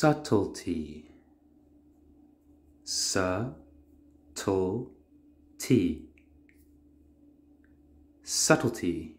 subtlety subtlety subtlety